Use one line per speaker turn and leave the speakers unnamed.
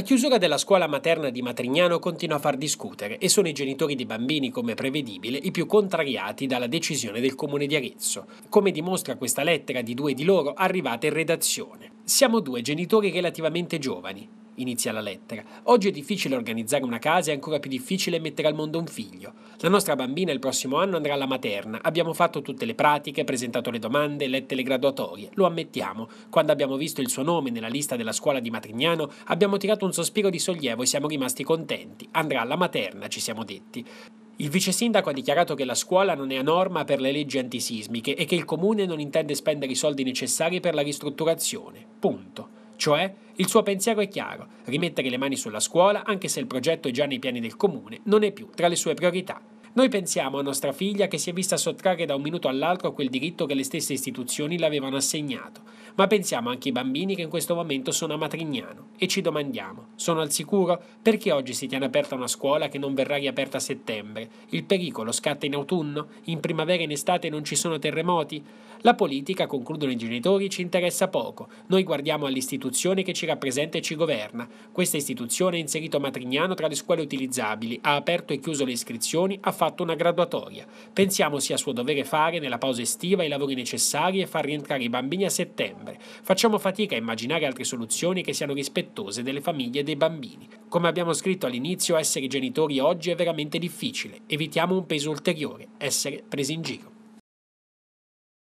La chiusura della scuola materna di Matrignano continua a far discutere e sono i genitori di bambini, come prevedibile, i più contrariati dalla decisione del comune di Arezzo, come dimostra questa lettera di due di loro arrivata in redazione. Siamo due genitori relativamente giovani, inizia la lettera. Oggi è difficile organizzare una casa e ancora più difficile mettere al mondo un figlio. La nostra bambina il prossimo anno andrà alla materna. Abbiamo fatto tutte le pratiche, presentato le domande, lette le graduatorie. Lo ammettiamo. Quando abbiamo visto il suo nome nella lista della scuola di Matrignano, abbiamo tirato un sospiro di sollievo e siamo rimasti contenti. Andrà alla materna, ci siamo detti. Il vice sindaco ha dichiarato che la scuola non è a norma per le leggi antisismiche e che il comune non intende spendere i soldi necessari per la ristrutturazione. Punto. Cioè, il suo pensiero è chiaro, rimettere le mani sulla scuola, anche se il progetto è già nei piani del comune, non è più tra le sue priorità. Noi pensiamo a nostra figlia che si è vista sottrarre da un minuto all'altro quel diritto che le stesse istituzioni le avevano assegnato, ma pensiamo anche ai bambini che in questo momento sono a Matrignano e ci domandiamo, sono al sicuro? Perché oggi si tiene aperta una scuola che non verrà riaperta a settembre? Il pericolo scatta in autunno? In primavera e in estate non ci sono terremoti? La politica, concludono i genitori, ci interessa poco. Noi guardiamo all'istituzione che ci rappresenta e ci governa. Questa istituzione ha inserito Matrignano tra le scuole utilizzabili, ha aperto e chiuso le iscrizioni, ha fatto una graduatoria. Pensiamo sia suo dovere fare nella pausa estiva i lavori necessari e far rientrare i bambini a settembre. Facciamo fatica a immaginare altre soluzioni che siano rispettose delle famiglie e dei bambini. Come abbiamo scritto all'inizio, essere genitori oggi è veramente difficile. Evitiamo un peso ulteriore, essere presi in giro.